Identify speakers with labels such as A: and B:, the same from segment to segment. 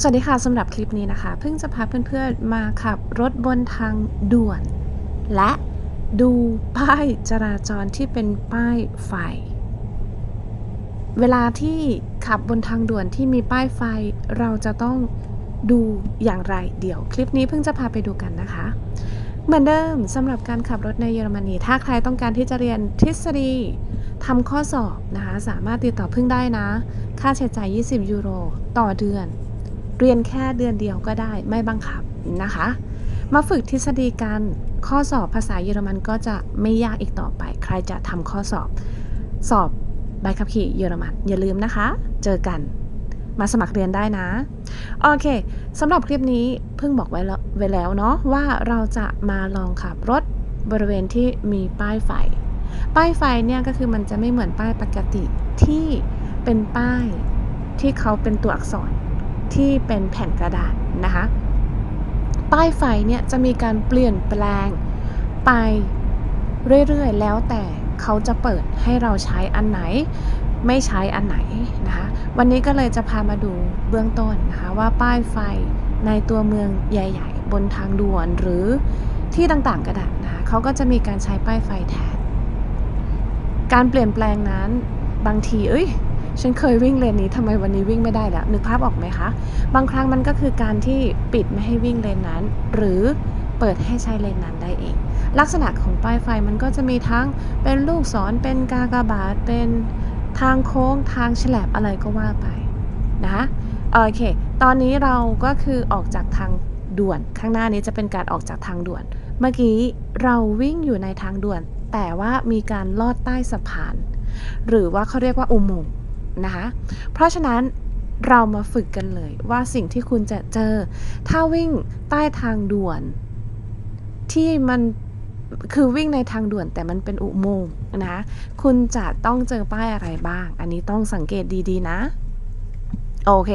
A: สวัสดีค่ะสำหรับคลิปนี้นะคะ เพิ่งจะพาเพื่อนๆมาขับรถบนทางด่วน และดูป้ายจราจรที่เป็นป้ายไฟ เวลาที่ขับบนทางด่วนที่มีป้ายไฟ เราจะต้องดูอย่างไร เดี๋ยวคลิปนี้เพิ่งจะพาไปดูกันนะคะ เหมือนเดิมสำหรับการขับรถในเยอรมนีถ้าใครต้องการที่จะเรียนทฤษฎีทำข้อสอบนะคะสามารถติดต่อเพิ่งได้นะ ค่าใช้จ่าย20 ยูโร ต่อเดือนรียนแค่เดือนเดียวก็ได้ไม่บังคับนะคะ มาฝึกทฤษฎีการข้อสอบภาษาเยอรมันก็จะไม่ยากอีกต่อไป ใครจะทำข้อสอบสอบใบขับขี่เยอรมันอย่าลืมนะคะ เจอกันมาสมัครเรียนได้นะโอเคสำหรับคลิปนี้เพิ่งบอกไว้แล้วไว้แล้วเนาะว่าเราจะมาลองขับรถบริเวณที่มีป้ายไฟป้ายไฟเนี่ยก็คือมันจะไม่เหมือนป้ายปกติที่เป็นป้ายที่เขาเป็นตัวอักษรที่เป็นแผ่นกระดาษนะคะป้ายไฟเนี่ยจะมีการเปลี่ยนแปลงไปเรื่อยๆแล้วแต่เขาจะเปิดให้เราใช้อันไหนไม่ใช้อันไหนนะคะวันนี้ก็เลยจะพามาดูเบื้องต้นนะคะว่าป้ายไฟในตัวเมืองใหญ่ๆ บนทางด่วนหรือที่ต่างๆกระดาษนะคะเขาก็จะมีการใช้ป้ายไฟแทนการเปลี่ยนแปลงนั้นบางทีเอ้ยฉันเคยวิ่งเลนนี้ทำไมวันนี้วิ่งไม่ได้แล้วนึกภาพออกไหมคะ บางครั้งมันก็คือการที่ปิดไม่ให้วิ่งเลนนั้น หรือเปิดให้ใช้เลนนั้นได้เอง ลักษณะของป้ายไฟมันก็จะมีทั้งเป็นลูกศร เป็นกากบาทเป็นทางโค้งทางแฉลบอะไรก็ว่าไป นะะโอเค ตอนนี้เราก็คือออกจากทางด่วน ข้างหน้านี้จะเป็นการออกจากทางด่วน เมื่อกี้เราวิ่งอยู่ในทางด่วน แต่ว่ามีการลอดใต้สะพาน หรือว่าเขาเรียกว่าอุโมงค์นะคะเพราะฉะนั้นเรามาฝึกกันเลยว่าสิ่งที่คุณจะเจอ ถ้าวิ่งใต้ทางด่วน ที่มันคือวิ่งในทางด่วนแต่มันเป็นอุโมงค์นะคะคุณจะต้องเจอป้ายอะไรบ้าง อันนี้ต้องสังเกตดีๆนะโอเค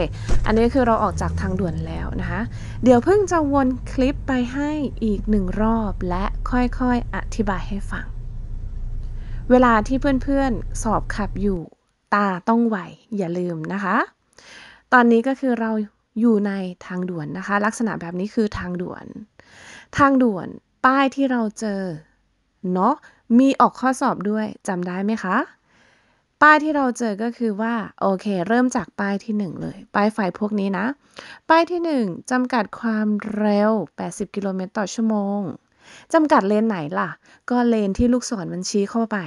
A: อันนี้คือเราออกจากทางด่วนแล้วนะคะเดี๋ยวเพิ่งจะวนคลิปไปให้อีกหนึ่งรอบและค่อยๆออธิบายให้ฟังเวลาที่เพื่อนๆสอบขับอยู่ตาต้องไหวอย่าลืมนะคะตอนนี้ก็คือเราอยู่ในทางด่วนนะคะ ลักษณะแบบนี้คือทางด่วน ทางด่วนป้ายที่เราเจอเนาะมีออกข้อสอบด้วยจำได้ไหมคะป้ายที่เราเจอก็คือว่าโอเค เริ่มจากป้ายที่1เลยป้ายไฟพวกนี้นะ ป้ายที่ 1 จำกัดความเร็ว 80 กิโลเมตรต่อชั่วโมงจำกัดเลนไหนล่ะ ก็เลนที่ลูกศรมันชี้เข้าไป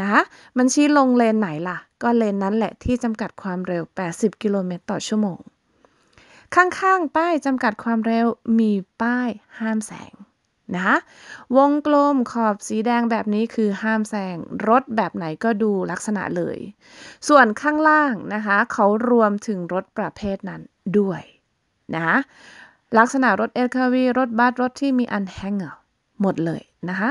A: นะคะมันชี้ลงเลนไหนล่ะ ก็เลนนั้นแหละที่จำกัดความเร็ว 80 กิโลเมตรต่อชั่วโมง ข้างๆ ป้ายจำกัดความเร็วมีป้ายห้ามแสงนะวงกลมขอบสีแดงแบบนี้คือห้ามแซงรถแบบไหนก็ดูลักษณะเลย ส่วนข้างล่างนะคะเขารวมถึงรถประเภทนั้นด้วยนะลักษณะรถเอ v รถบัสรถที่มีอันแฮงเกอร์หมดเลยนะคะ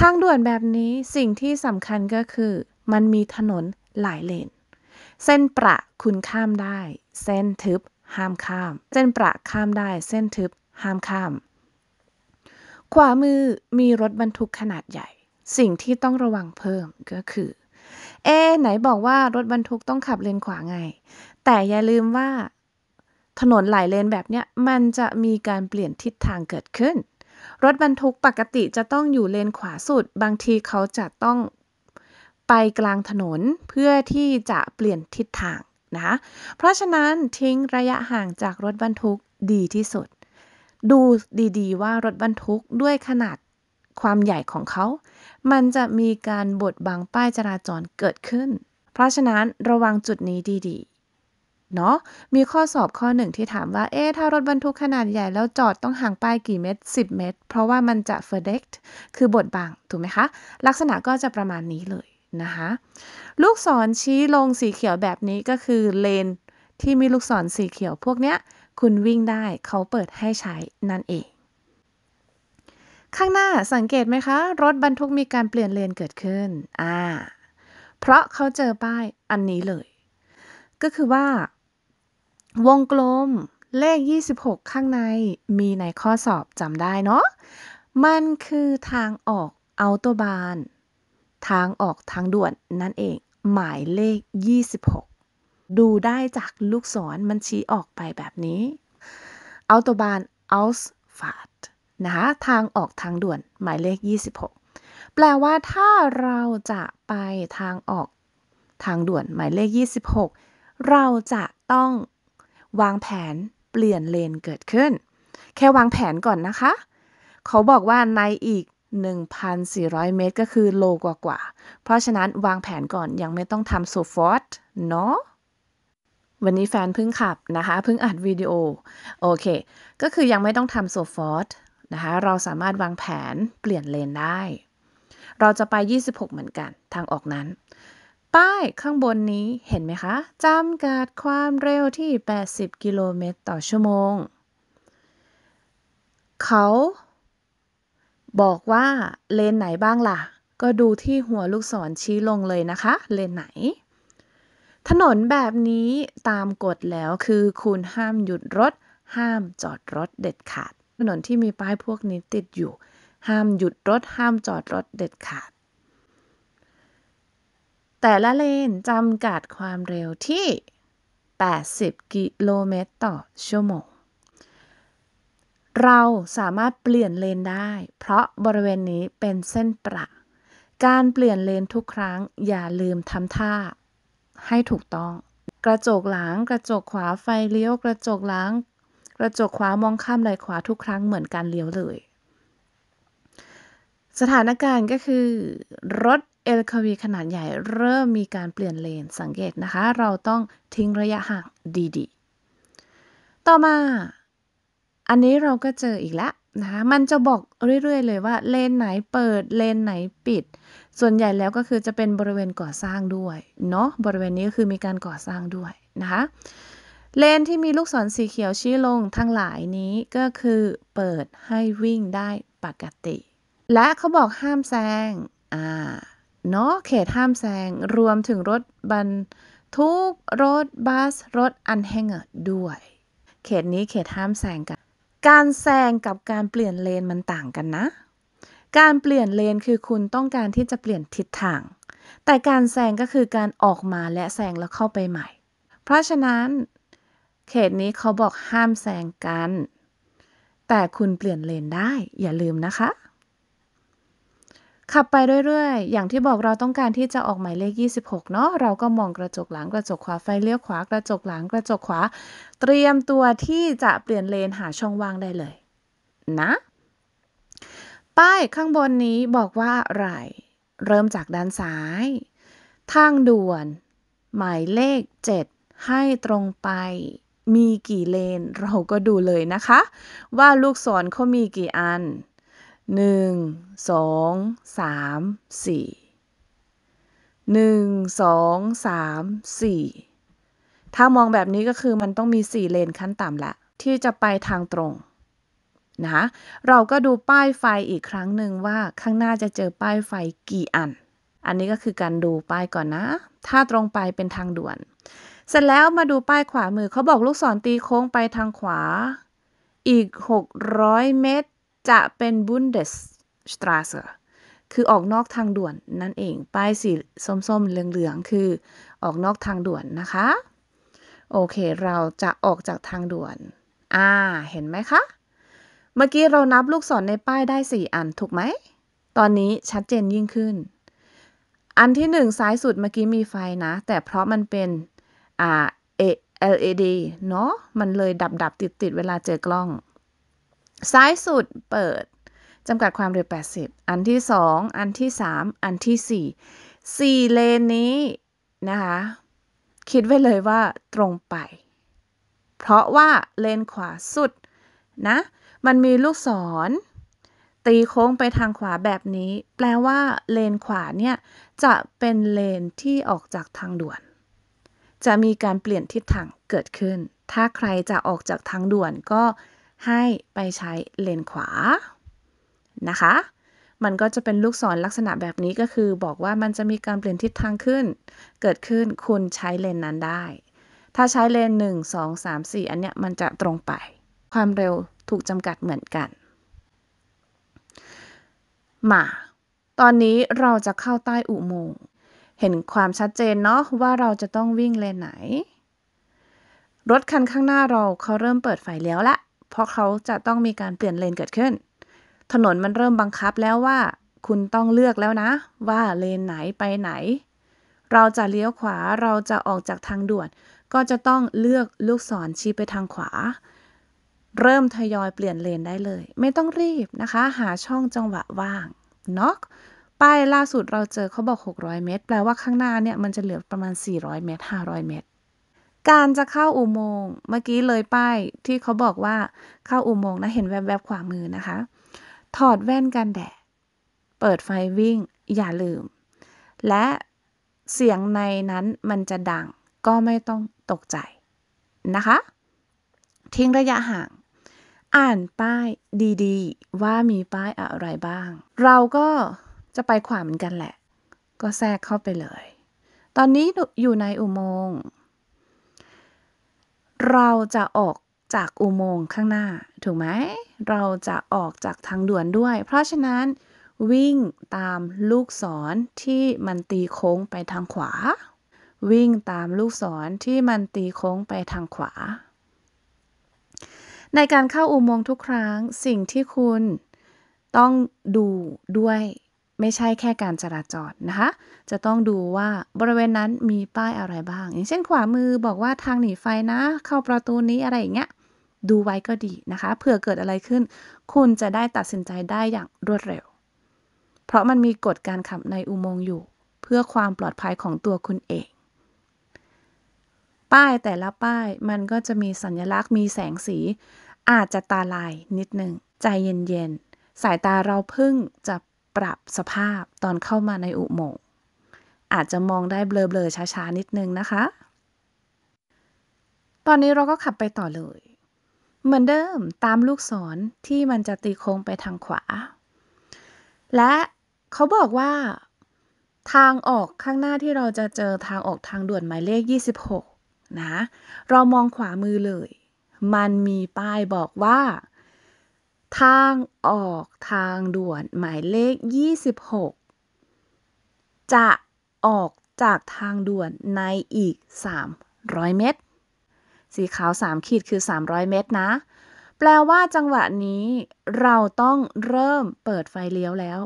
A: ทางด่วนแบบนี้สิ่งที่สำคัญก็คือ มันมีถนนหลายเลน เส้นประคุณข้ามได้ เส้นทึบห้ามข้าม เส้นประข้ามได้เส้นทึบห้ามข้าม ขวามือมีรถบรรทุกขนาดใหญ่ สิ่งที่ต้องระวังเพิ่มก็คือเอไหนบอกว่ารถบรรทุกต้องขับเลนขวาไง แต่อย่าลืมว่า ถนนหลายเลนแบบเนี้ยมันจะมีการเปลี่ยนทิศทางเกิดขึ้นรถบรรทุกปกติจะต้องอยู่เลนขวาสุด บางทีเขาจะต้องไปกลางถนนเพื่อที่จะเปลี่ยนทิศทางนะ เพราะฉะนั้นทิ้งระยะห่างจากรถบรรทุกดีที่สุด ดูดีๆ ว่ารถบรรทุกด้วยขนาดความใหญ่ของเขา มันจะมีการบดบังป้ายจราจรเกิดขึ้น เพราะฉะนั้นระวังจุดนี้ดีเนาะมีข้อสอบข้อหนึ่งที่ถามว่า เอ๊ะถ้ารถบรรทุกขนาดใหญ่แล้วจอดต้องห่างป้ายกี่เมตร 10 เมตร เพราะว่ามันจะ f e d e c t คือบทบังถูกไหมคะ ลักษณะก็จะประมาณนี้เลยนะคะ ลูกศรชี้ลงสีเขียวแบบนี้ก็คือเลนที่มีลูกศรสีเขียวพวกเนี้ย คุณวิ่งได้ เขาเปิดให้ใช้นั่นเอง ข้างหน้าสังเกตไหมคะ รถบรรทุกมีการเปลี่ยนเลนเกิดขึ้น อ่า เพราะเขาเจอป้ายอันนี้เลย ก็คือว่าวงกลมเลข 26 ข้างใน มีในข้อสอบจำได้เนาะ มันคือทางออกอัตโตบานทางออกทางด่วนนั่นเอง หมายเลข 26 ดูได้จากลูกศรมันชี้ออกไปแบบนี้อัตโตบานอัลส์ฟาดนะคะทางออกทางด่วน หมายเลข 26 แปลว่าถ้าเราจะไปทางออก ทางด่วน หมายเลข 26 เราจะต้องวางแผนเปลี่ยนเลนเกิดขึ้น แค่วางแผนก่อนนะคะ เขาบอกว่าในอีก 1,400 เมตร ก็คือโลกว่ากว่าเพราะฉะนั้นวางแผนก่อนยังไม่ต้องทำโซฟอร์ตเนาะ วันนี้แฟนเพิ่งขับนะคะ เพิ่งอัดวิดีโอ โอเค ก็คือยังไม่ต้องทำโซฟอร์ตนะคะ เราสามารถวางแผนเปลี่ยนเลนได้ เราจะไป 26 เหมือนกันทางออกนั้นป้ายข้างบนนี้เห็นไหมคะจำกัดความเร็วที่ 80 กิโลเมตรต่อชั่วโมงเขา บอกว่าเลนไหนบ้างล่ะ ก็ดูที่หัวลูกศรชี้ลงเลยนะคะ เลนไหน ถนนแบบนี้ตามกฎแล้วคือ คุณห้ามหยุดรถ ห้ามจอดรถเด็ดขาด ถนนที่มีป้ายพวก นี้ ติดอยู่ ห้ามหยุดรถห้ามจอดรถเด็ดขาดแต่ละเลน จำกัดความเร็วที่ 80 กิโลเมตรต่อชั่วโมง เราสามารถเปลี่ยนเลนได้ เพราะบริเวณนี้เป็นเส้นประ การเปลี่ยนเลนทุกครั้ง อย่าลืมทำท่า ให้ถูกต้อง กระจกหลังกระจกขวาไฟเลี้ยว กระจกหลังกระจกขวามองข้ามไหลขวาทุกครั้งเหมือนการเลี้ยวเลย สถานการณ์ก็คือรถเอลควีขนาดใหญ่เริ่มมีการเปลี่ยนเลนสังเกตนะคะ เราต้องทิ้งระยะห่างดี ๆ ต่อมา อันนี้เราก็เจออีกแล้วนะคะมันจะบอกเรื่อยๆเลยว่าเลนไหนเปิดเลนไหนปิด ส่วนใหญ่แล้วก็คือจะเป็นบริเวณก่อสร้างด้วยเนาะบริเวณนี้ก็คือมีการก่อสร้างด้วยนะคะเลนที่มีลูกศรสีเขียวชี้ลงทั้งหลายนี้ก็คือเปิดให้วิ่งได้ปกติ และเขาบอกห้ามแซงอ่าเนาะเขตห้ามแซง รวมถึงรถบรรทุกรถบัสรถอันแฮงเอร์ด้วย เขตนี้เขตห้ามแซงกัน การแซงกับการเปลี่ยนเลนมันต่างกันนะ การเปลี่ยนเลนคือคุณต้องการที่จะเปลี่ยนทิศทาง แต่การแซงก็คือการออกมาและแซงแล้วเข้าไปใหม่ เพราะฉะนั้น เขตนี้เขาบอกห้ามแซงกัน แต่คุณเปลี่ยนเลนได้ อย่าลืมนะคะขับไปเรื่อยๆ อย่างที่บอกเราต้องการที่จะออกหมายเลข 26เนาะ เราก็มองกระจกหลังกระจกขวาไฟเลี้ยวขวากระจกหลังกระจกขวา เตรียมตัวที่จะเปลี่ยนเลนหาช่องว่างได้เลยนะ ป้ายข้างบนนี้บอกว่าอะไรเริ่มจากด้านซ้ายทางด่วน หมายเลข 7 ให้ตรงไปมีกี่เลนเราก็ดูเลยนะคะ ว่าลูกศรเขามีกี่อันหนึ่งสองสามสี่หนึ่งสองสามสี่ถ้ามองแบบนี้ก็คือมันต้องมีสี่เลนขั้นต่ำละ ที่จะไปทางตรง นะเราก็ดูป้ายไฟอีกครั้งหนึ่งว่าข้างหน้าจะเจอป้ายไฟกี่อัน อันนี้ก็คือการดูป้ายก่อนนะ ถ้าตรงไปเป็นทางด่วน เสร็จแล้วมาดูป้ายขวามือเขาบอกลูกศรตีโค้งไปทางขวา อีก 600 เมตรจะเป็นบุนเดสสตราเซคือออกนอกทางด่วน นั่นเอง ป้ายสีส้มๆ เหลือง ๆ คือออกนอกทางด่วนนะคะ โอเค เราจะออกจากทางด่วน อ่า เห็นไหมคะ เมื่อกี้เรานับลูกศรในป้ายได้ 4 อัน ถูกไหม ตอนนี้ชัดเจนยิ่งขึ้น อันที่ 1 ซ้ายสุดเมื่อกี้มีไฟนะ แต่เพราะมันเป็นอ่า LED เนาะ มันเลยดับดับติดติดเวลาเจอกล้องซ้ายสุดเปิด จำกัดความเร็ว80 อันที่2อันที่3อันที่ 4 4เลนนี้นะคะ คิดไว้เลยว่าตรงไป เพราะว่าเลนขวาสุดนะ มันมีลูกศร ตีโค้งไปทางขวาแบบนี้ แปลว่าเลนขวา เนี่ยจะเป็นเลนที่ออกจากทางด่วน จะมีการเปลี่ยนทิศทางเกิดขึ้น ถ้าใครจะออกจากทางด่วนก็ให้ไปใช้เลนขวานะคะ มันก็จะเป็นลูกศรลักษณะแบบนี้ก็คือ บอกว่ามันจะมีการเปลี่ยนทิศทางขึ้น เกิดขึ้นคุณใช้เลนนั้นได้ ถ้าใช้เลน 1 2 3 4 อันเนี้ยมันจะตรงไป ความเร็วถูกจำกัดเหมือนกัน มา ตอนนี้เราจะเข้าใต้อุโมงค์เห็นความชัดเจนเนาะว่าเราจะต้องวิ่งเลนไหน รถคันข้างหน้าเราเขาเริ่มเปิดไฟเลี้ยวละเพราะเขาจะต้องมีการเปลี่ยนเลนเกิดขึ้น ถนนมันเริ่มบังคับแล้วว่า คุณต้องเลือกแล้วนะ ว่าเลนไหนไปไหน เราจะเลี้ยวขวาเราจะออกจากทางด่วน ก็จะต้องเลือกลูกศรชี้ไปทางขวา เริ่มทยอยเปลี่ยนเลนได้เลย ไม่ต้องรีบนะคะ หาช่องจังหวะว่างเนาะป้ายล่าสุดเราเจอเขาบอก 600 เมตร แปลว่าข้างหน้าเนี่ยมันจะเหลือประมาณ 400 เมตร 500 เมตรการจะเข้าอุโมงค์เมื่อกี้เลยป้ายที่เขาบอกว่าเข้าอุโมงค์นะเห็นแวบๆขวามือนะคะ ถอดแว่นกันแดดเปิดไฟวิ่งอย่าลืม และเสียงในนั้นมันจะดังก็ไม่ต้องตกใจนะคะทิ้งระยะห่าง อ่านป้ายดีๆ ว่ามีป้ายอะไรบ้าง เราก็จะไปขวาเหมือนกันแหละ ก็แทรกเข้าไปเลย ตอนนี้อยู่ในอุโมงค์เราจะออกจากอุโมงค์ข้างหน้า ถูกไหม เราจะออกจากทางด่วนด้วย เพราะฉะนั้น วิ่งตามลูกศรที่มันตีโค้งไปทางขวา วิ่งตามลูกศรที่มันตีโค้งไปทางขวา ในการเข้าอุโมงค์ทุกครั้งสิ่งที่คุณต้องดูด้วยไม่ใช่แค่การจราจรนะคะ จะต้องดูว่าบริเวณนั้นมีป้ายอะไรบ้าง อย่างเช่นขวามือบอกว่าทางหนีไฟนะเข้าประตูนี้อะไรอย่างเงี้ยดูไว้ก็ดีนะคะเผื่อเกิดอะไรขึ้น คุณจะได้ตัดสินใจได้อย่างรวดเร็ว เพราะมันมีกฎการขับในอุโมงค์อยู่ เพื่อความปลอดภัยของตัวคุณเอง ป้ายแต่ละป้ายมันก็จะมีสัญลักษณ์มีแสงสี อาจจะตาลายนิดนึงใจเย็นๆสายตาเราพึ่งจะปรับสภาพตอนเข้ามาในอุโมงค์อาจจะมองได้เบลอๆช้าๆ นิดนึงนะคะ ตอนนี้เราก็ขับไปต่อเลย เหมือนเดิมตามลูกศรที่มันจะตีโค้งไปทางขวา และเขาบอกว่าทางออกข้างหน้าที่เราจะเจอทางออกทางด่วนหมายเลข 26 นะ เรามองขวามือเลย มันมีป้ายบอกว่าทางออกทางด่วนหมายเลข 26 จะออกจากทางด่วนในอีก 300 เมตร สีขาว3ขีดคือ 300 เมตรนะ แปลว่าจังหวะนี้เราต้องเริ่มเปิดไฟเลี้ยวแล้ว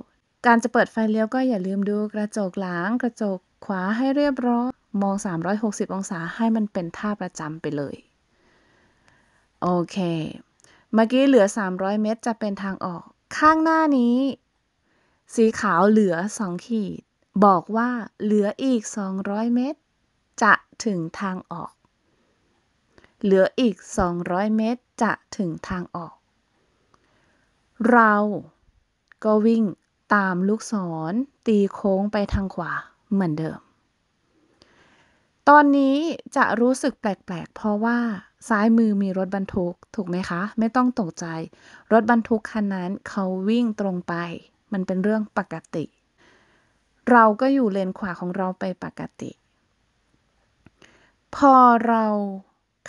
A: การจะเปิดไฟเลี้ยวก็อย่าลืมดูกระจกหลังกระจกขวาให้เรียบร้อยมอง 360 องศาให้มันเป็นท่าประจำไปเลย โอเคเมื่อกี้เหลือ 300 เมตร จะเป็นทางออก ข้างหน้านี้ สีขาวเหลือ 2 ขีด บอกว่าเหลืออีก 200 เมตร จะถึงทางออก เหลืออีก 200 เมตร จะถึงทางออก เราก็วิ่งตามลูกศรตีโค้งไปทางขวาเหมือนเดิมตอนนี้จะรู้สึกแปลกๆ เพราะว่าซ้ายมือมีรถบรรทุกถูกไหมคะ ไม่ต้องตกใจรถบรรทุกคันนั้นเขาวิ่งตรงไป มันเป็นเรื่องปกติ เราก็อยู่เลนขวาของเราไปปกติ พอเรา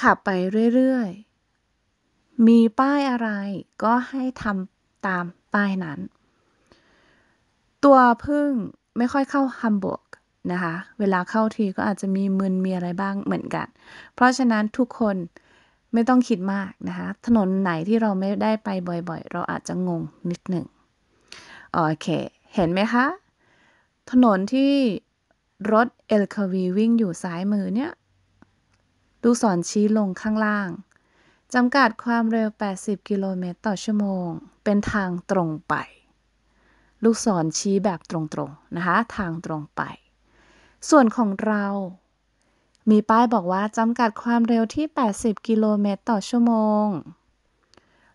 A: ขับไปเรื่อยๆ มีป้ายอะไรก็ให้ทำตามป้ายนั้น ตัวพึ่งไม่ค่อยเข้าฮัมบวกนะคะเวลาเข้าทีก็อาจจะมีมึนมีอะไรบ้างเหมือนกัน เพราะฉะนั้นทุกคนไม่ต้องคิดมากนะคะถนนไหนที่เราไม่ได้ไปบ่อยๆ เราอาจจะงงนิดหนึ่งโอเค เห็นไหมคะถนนที่รถเอลควีวิ่งอยู่ซ้ายมือเนี่ยลูกศรชี้ลงข้างล่างจำกัดความเร็ว 80กิโลเมตรต่อชั่วโมงเป็นทางตรงไป ลูกศรชี้แบบตรง ๆ นะคะ ทางตรงไปส่วนของเรา มีป้ายบอกว่าจำกัดความเร็วที่ 80 กิโลเมตรต่อชั่วโมง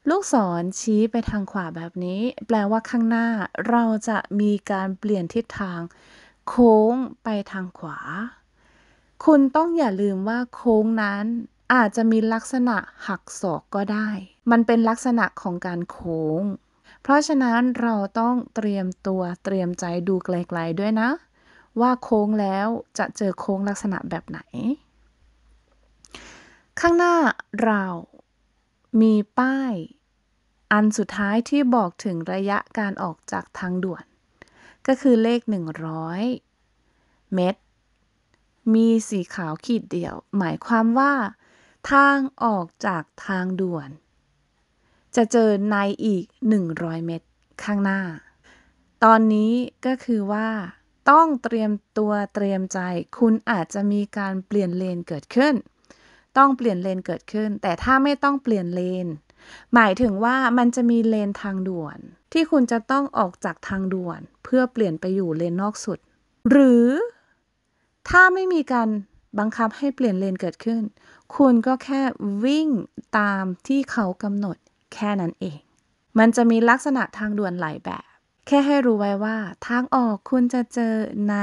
A: ลูกศรชี้ไปทางขวาแบบนี้ แปลว่าข้างหน้าเราจะมีการเปลี่ยนทิศทาง โค้งไปทางขวา คุณต้องอย่าลืมว่าโค้งนั้น อาจจะมีลักษณะหักศอกก็ได้ มันเป็นลักษณะของการโค้ง เพราะฉะนั้นเราต้องเตรียมตัวเตรียมใจดูไกล ๆด้วยนะว่าโค้งแล้วจะเจอโค้งลักษณะแบบไหน ข้างหน้าเรามีป้าย อันสุดท้ายที่บอกถึงระยะการออกจากทางด่วน ก็คือเลข100เมตร มีสีขาวขีดเดียวหมายความว่า ทางออกจากทางด่วน จะเจอในอีก100เมตรข้างหน้า ตอนนี้ก็คือว่าต้องเตรียมตัวเตรียมใจ คุณอาจจะมีการเปลี่ยนเลนเกิดขึ้น ต้องเปลี่ยนเลนเกิดขึ้น แต่ถ้าไม่ต้องเปลี่ยนเลน หมายถึงว่ามันจะมีเลนทางด่วนที่คุณจะต้องออกจากทางด่วนเพื่อเปลี่ยนไปอยู่เลนนอกสุด หรือ ถ้าไม่มีการบังคับให้เปลี่ยนเลนเกิดขึ้น คุณก็แค่วิ่งตามที่เขากำหนดแค่นั้นเอง มันจะมีลักษณะทางด่วนหลายแบบแค่ให้รู้ไว้ว่า ทางออกคุณจะเจอใน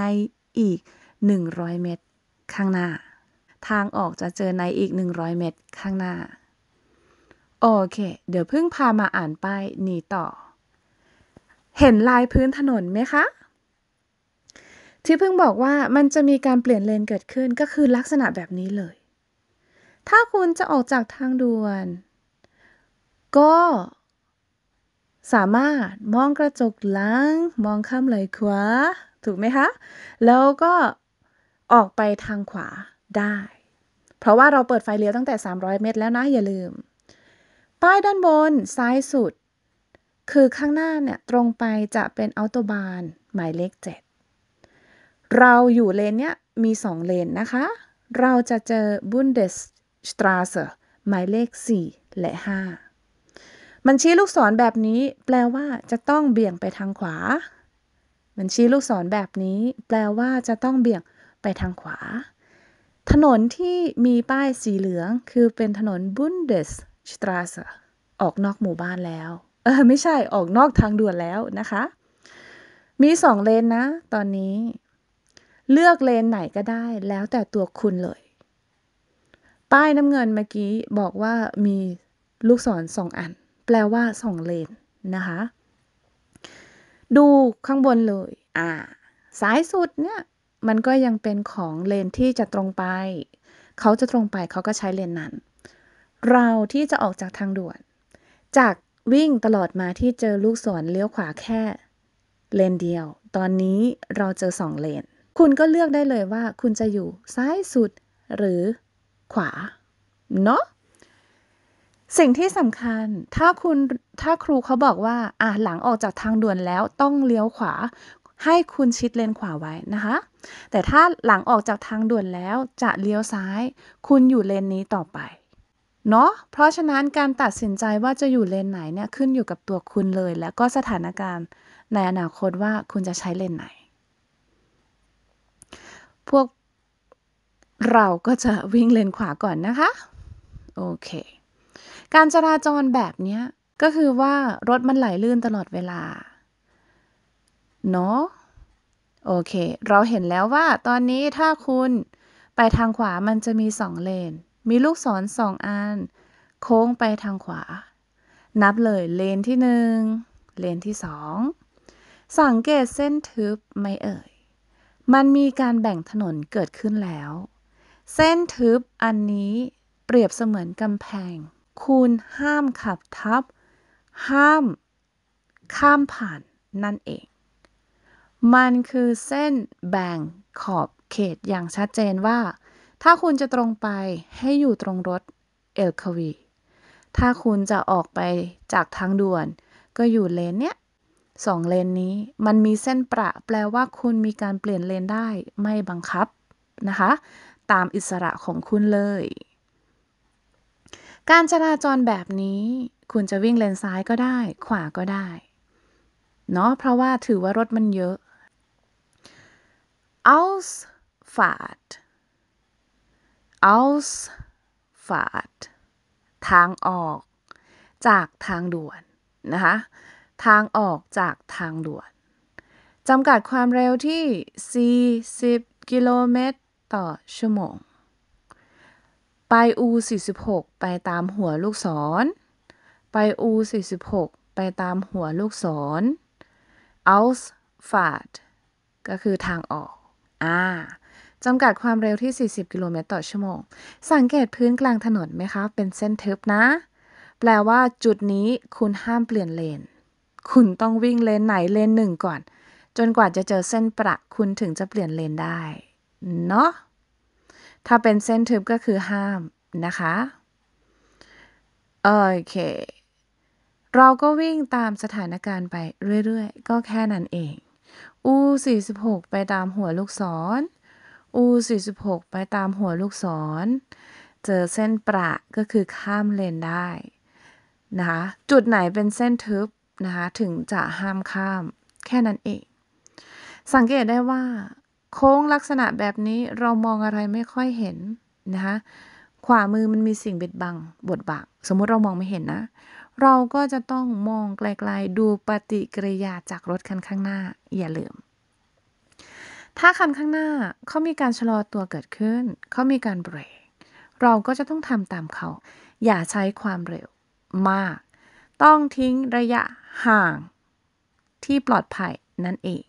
A: อีก 100 เมตร ข้างหน้า ทางออกจะเจอในอีก 100 เมตรข้างหน้า โอเค เดี๋ยวพึ่งพามาอ่านป้ายนี้ต่อ เห็นลายพื้นถนนไหมคะ ที่เพิ่งบอกว่ามันจะมีการเปลี่ยนเลนเกิดขึ้นก็คือลักษณะแบบนี้เลย ถ้าคุณจะออกจากทางด่วน ก็สามารถมองกระจกหลัง มองข้ามไหลขวาถูกไหมคะ แล้วก็ออกไปทางขวาได้ เพราะว่าเราเปิดไฟเลี้ยวตั้งแต่ 300 เมตรแล้วนะ อย่าลืม ป้ายด้านบนซ้ายสุด คือข้างหน้าเนี่ยตรงไปจะเป็นอัลโตบานหมายเลข7 เราอยู่เลนเนี้ย มี 2 เลนนะคะ เราจะเจอบุนเดสสตราเซอร์หมายเลข 4 และ 5มันชี้ลูกศรแบบนี้แปลว่าจะต้องเบี่ยงไปทางขวา มันชี้ลูกศรแบบนี้ แปลว่าจะต้องเบี่ยงไปทางขวา ถนนที่มีป้ายสีเหลืองคือเป็นถนนบุนเดสสตร ß สออกนอกหมู่บ้านแล้วเออไม่ใช่ ออกนอกทางด่วนแล้วนะคะ มีสองเลนนะตอนนี้ เลือกเลนไหนก็ได้แล้วแต่ตัวคุณเลย ป้ายน้ำเงินเมื่อกี้บอกว่ามีลูกศรสองอันแปลว่า2เลนนะคะ ดูข้างบนเลยอ่าสายสุดเนี่ยมันก็ยังเป็นของเลนที่จะตรงไป เขาจะตรงไปเขาก็ใช้เลนนั้น เราที่จะออกจากทางด่วนจากวิ่งตลอดมาที่เจอลูกศรเลี้ยวขวาแค่ เลนเดียว ตอนนี้เราเจอสองเลน คุณก็เลือกได้เลยว่า คุณจะอยู่ ซ้ายสุด หรือ ขวาเนาะสิ่งที่สำคัญ ถ้าคุณ ถ้าครูเขาบอกว่าอ่ะหลังออกจากทางด่วนแล้วต้องเลี้ยวขวา ให้คุณชิดเลนขวาไว้นะคะ แต่ถ้าหลังออกจากทางด่วนแล้วจะเลี้ยวซ้าย คุณอยู่เลนนี้ต่อไป เนาะ เพราะฉะนั้นการตัดสินใจว่าจะอยู่เลนไหนเนี่ยขึ้นอยู่กับตัวคุณเลย แล้วก็สถานการณ์ในอนาคตว่าคุณจะใช้เลนไหน พวกเราก็จะวิ่งเลนขวาก่อนนะคะ โอเคการจราจรแบบเนี้ยก็คือว่ารถมันไหลลื่นตลอดเวลา เนาะ โอเค เราเห็นแล้วว่าตอนนี้ถ้าคุณไปทางขวามันจะมีสองเลน มีลูกศรสองอันโค้งไปทางขวา นับเลยเลนที่หนึ่ง เลนที่สอง สังเกตเส้นทึบไม่เอ่ย มันมีการแบ่งถนนเกิดขึ้นแล้ว เส้นทึบอันนี้เปรียบเสมือนกำแพงคุณห้ามขับทับ ห้ามข้ามผ่านนั่นเอง มันคือเส้นแบ่งขอบเขตอย่างชัดเจนว่า ถ้าคุณจะตรงไปให้อยู่ตรงรถเอลควีถ้าคุณจะออกไปจากทางด่วน ก็อยู่เลนเนี้ยสองเลนนี้ มันมีเส้นประแปลว่าคุณมีการเปลี่ยนเลนได้ไม่บังคับนะคะตามอิสระของคุณเลยการจราจรแบบนี้คุณจะวิ่งเลนซ้ายก็ได้ ขวาก็ได้ เนาะ เพราะว่าถือว่ารถมันเยอะ Ausfahrt Ausfahrt ทางออก จากทางด่วนนะคะ ทางออกจากทางด่วน จำกัดความเร็วที่ 40 กิโลเมตรต่อชั่วโมงไปอู 46 ไปตามหัวลูกศร ไปอู 46 ไปตามหัวลูกศร Ausfahrt ก็คือทางออก อ่าจำกัดความเร็วที่ 40กิโลเมตรต่อชั่วโมง สังเกตพื้นกลางถนนไหมคะ เป็นเส้นทึบนะ แปลว่าจุดนี้คุณห้ามเปลี่ยนเลน คุณต้องวิ่งเลนไหนเลนหนึ่งก่อน จนกว่าจะเจอเส้นประ คุณถึงจะเปลี่ยนเลนได้ เนาะถ้าเป็นเส้นทึบก็คือห้าม นะคะโอเคเราก็วิ่งตามสถานการณ์ไปเรื่อยๆ ก็แค่นั้นเองอบ46ไปตามหัวลูกศรอบ46ไปตามหัวลูกศร เจอเส้นประก็คือข้ามเลนได้นะคะจุดไหนเป็นเส้นทึบนะคะถึงจะห้ามข้ามแค่นั้นเอง สังเกตได้ว่าโค้งลักษณะแบบนี้เรามองอะไรไม่ค่อยเห็นนะคะขวามือมันมีสิ่งบิดบังบดบังสมมุติเรามองไม่เห็นนะ เราก็จะต้องมองไกลๆดูปฏิกิริยาจากรถคันข้างหน้าอย่าลืม ถ้าคันข้างหน้าเขามีการชะลอตัวเกิดขึ้นเขามีการเบรก เราก็จะต้องทำตามเขาอย่าใช้ความเร็วมาก ต้องทิ้งระยะห่าง ที่ปลอดภัยนั่นเอง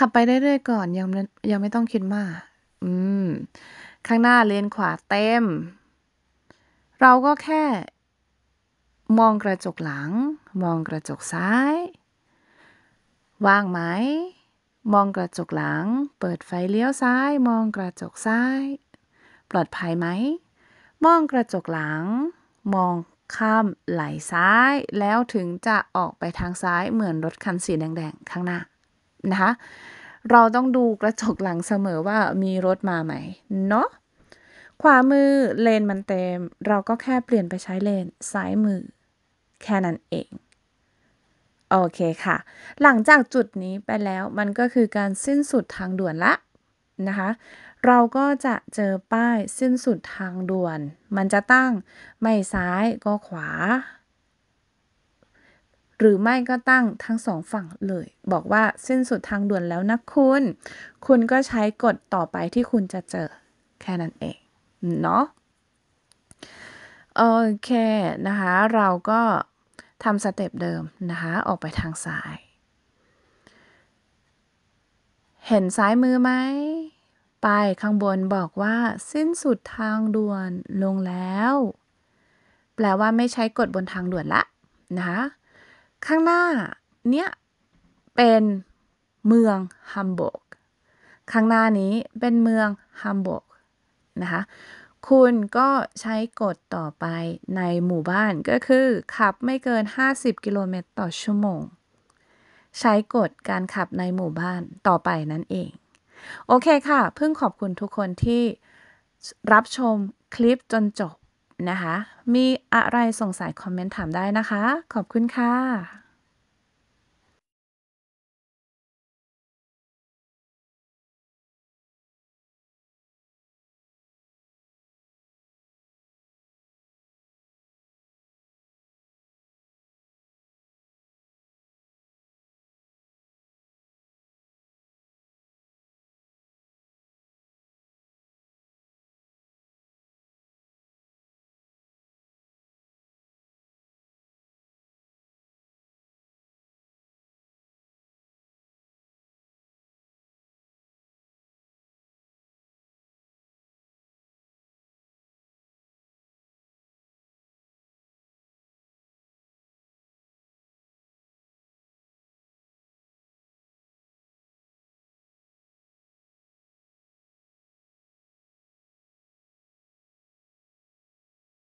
A: ขับไปเรื่อยๆก่อนยังยังไม่ต้องคิดมาก อืม ข้างหน้าเลนขวาเต็ม เราก็แค่ มองกระจกหลัง มองกระจกซ้าย ว่างไหม มองกระจกหลัง เปิดไฟเลี้ยวซ้าย มองกระจกซ้าย ปลอดภัยไหม มองกระจกหลัง มองข้ามไหลซ้าย แล้วถึงจะออกไปทางซ้ายเหมือนรถคันสี แดงๆ ข้างหน้านะคะเราต้องดูกระจกหลังเสมอว่ามีรถมาไหมเนาะขวามือเลนมันเต็ม เราก็แค่เปลี่ยนไปใช้เลนซ้ายมือ แค่นั้นเองโอเคค่ะหลังจากจุดนี้ไปแล้ว มันก็คือการสิ้นสุดทางด่วนละนะคะเราก็จะเจอป้ายสิ้นสุดทางด่วน มันจะตั้งไม่ซ้ายก็ขวาหรือไม่ก็ตั้งทั้งสองฝั่ง เลย บอกว่าสิ้นสุดทางด่วนแล้ว นะ คุณ คุณก็ใช้กฎต่อไปที่คุณจะเจอ แค่นั้นเองเนาะโอเคนะคะ เราก็ทำสเต็ปเดิมนะคะ ออกไปทางซ้าย เห็น ซ้ายมือไหมป้ายข้างบนบอกว่า สิ้นสุดทางด่วนลงแล้ว แปลว่าไม่ใช้กฎบนทางด่วนละนะคะข้างหน้าเนี้ยเป็นเมืองฮัมบูร์กข้างหน้านี้เป็นเมืองฮัมบูร์กนะคะ คุณก็ใช้กฎต่อไปในหมู่บ้านก็คือ ขับไม่เกิน 50 กิโลเมตรต่อชั่วโมง ใช้กฎการขับในหมู่บ้านต่อไปนั่นเอง โอเคค่ะเพิ่งขอบคุณทุกคนที่รับชมคลิปจนจบนะคะ มีอะไรสงสัยคอมเมนต์ถามได้นะคะ ขอบคุณค่ะ